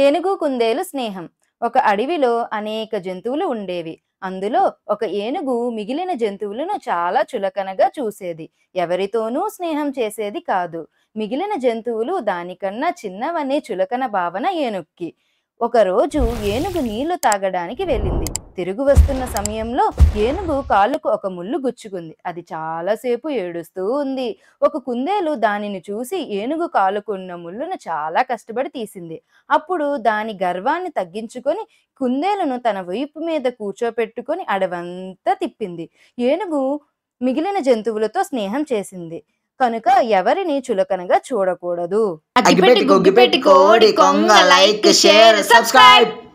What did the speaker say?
ఏనుగు కుందేలు స్నేహం ఒక అడవిలో అనేక జంతువులు ఉండేవి అందులో ఒక ఏనుగు మిగిలిన జంతువులను చాలా చులకనగా చూసేది ఎవరితోనూ స్నేహం చేసేది కాదు మిగిలిన జంతువులు దానికన్నా చిన్నవనే చులకన భావన ఏనుక్కి ఒకరోజు ఏనుగు నీళ్లు తాగడానికి వెళ్ళింది తిరుగు వస్తున్న సమయంలో ఏనుగు కాళ్ళకు ఒక ముళ్ళు గుచ్చుకుంది అది చాలాసేపు ఏడుస్తూ ఉంది ఒక కుందేలు దానిని చూసి ఏనుగు కాలుకున్న ముళ్ళును చాలా కష్టపడి తీసింది అప్పుడు దాని గర్వాన్ని తగ్గించుకొని కుందేలును తన వైపు మీద కూర్చోపెట్టుకొని అడవంతా తిప్పింది ఏనుగు మిగిలిన జంతువులతో స్నేహం చేసింది కనుక ఎవరిని చులకనగా చూడకూడదు అగ్గిపెట్టుకో, అగ్గిపెట్టుకో, కోడి కొంగ లైక్ షేర్ సబ్స్క్రైబ్